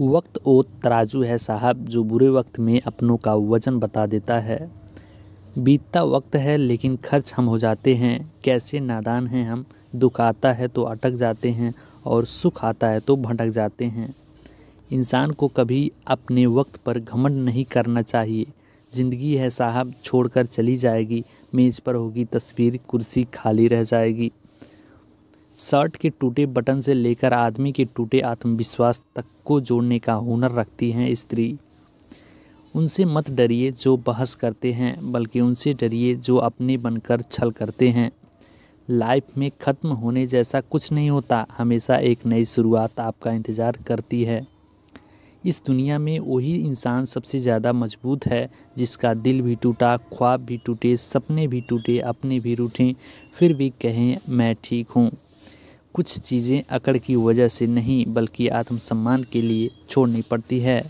वक्त ओ तराजू है साहब जो बुरे वक्त में अपनों का वज़न बता देता है बीतता वक्त है लेकिन खर्च हम हो जाते हैं कैसे नादान हैं हम दुख आता है तो अटक जाते हैं और सुख आता है तो भटक जाते हैं इंसान को कभी अपने वक्त पर घमंड नहीं करना चाहिए ज़िंदगी है साहब छोड़कर चली जाएगी मेज़ पर होगी तस्वीर कुर्सी खाली रह जाएगी शर्ट के टूटे बटन से लेकर आदमी के टूटे आत्मविश्वास तक को जोड़ने का हुनर रखती हैं स्त्री उनसे मत डरिए जो बहस करते हैं बल्कि उनसे डरिए जो अपने बनकर छल करते हैं लाइफ में ख़त्म होने जैसा कुछ नहीं होता हमेशा एक नई शुरुआत आपका इंतज़ार करती है इस दुनिया में वही इंसान सबसे ज़्यादा मजबूत है जिसका दिल भी टूटा ख्वाब भी टूटे सपने भी टूटे अपने भी रूठें फिर भी कहें मैं ठीक हूँ कुछ चीज़ें अकड़ की वजह से नहीं बल्कि आत्मसम्मान के लिए छोड़नी पड़ती है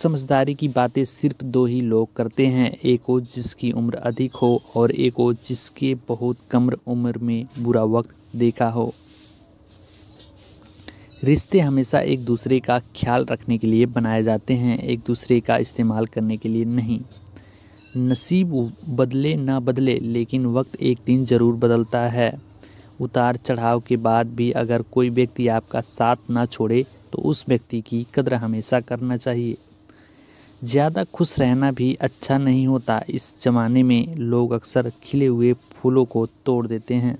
समझदारी की बातें सिर्फ दो ही लोग करते हैं एक वो जिसकी उम्र अधिक हो और एक वो जिसके बहुत कम उम्र में बुरा वक्त देखा हो रिश्ते हमेशा एक दूसरे का ख्याल रखने के लिए बनाए जाते हैं एक दूसरे का इस्तेमाल करने के लिए नहीं नसीब बदले ना बदले लेकिन वक्त एक दिन ज़रूर बदलता है उतार चढ़ाव के बाद भी अगर कोई व्यक्ति आपका साथ ना छोड़े तो उस व्यक्ति की कदर हमेशा करना चाहिए ज़्यादा खुश रहना भी अच्छा नहीं होता इस ज़माने में लोग अक्सर खिले हुए फूलों को तोड़ देते हैं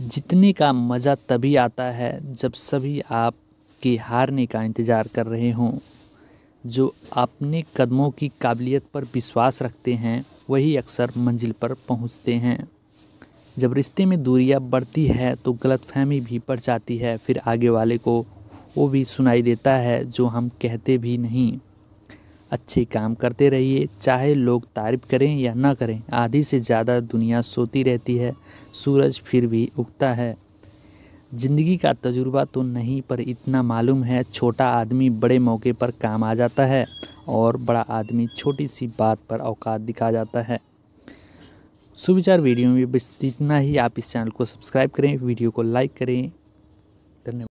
जितने का मज़ा तभी आता है जब सभी आपके हारने का इंतज़ार कर रहे हों जो अपने कदमों की काबिलियत पर विश्वास रखते हैं वही अक्सर मंजिल पर पहुंचते हैं जब रिश्ते में दूरियां बढ़ती है तो गलतफहमी भी बढ़ जाती है फिर आगे वाले को वो भी सुनाई देता है जो हम कहते भी नहीं अच्छे काम करते रहिए चाहे लोग तारीफ करें या ना करें आधी से ज़्यादा दुनिया सोती रहती है सूरज फिर भी उगता है ज़िंदगी का तजुर्बा तो नहीं पर इतना मालूम है छोटा आदमी बड़े मौके पर काम आ जाता है और बड़ा आदमी छोटी सी बात पर औकात दिखा जाता है सुविचार वीडियो में बस इतना ही आप इस चैनल को सब्सक्राइब करें वीडियो को लाइक करें धन्यवाद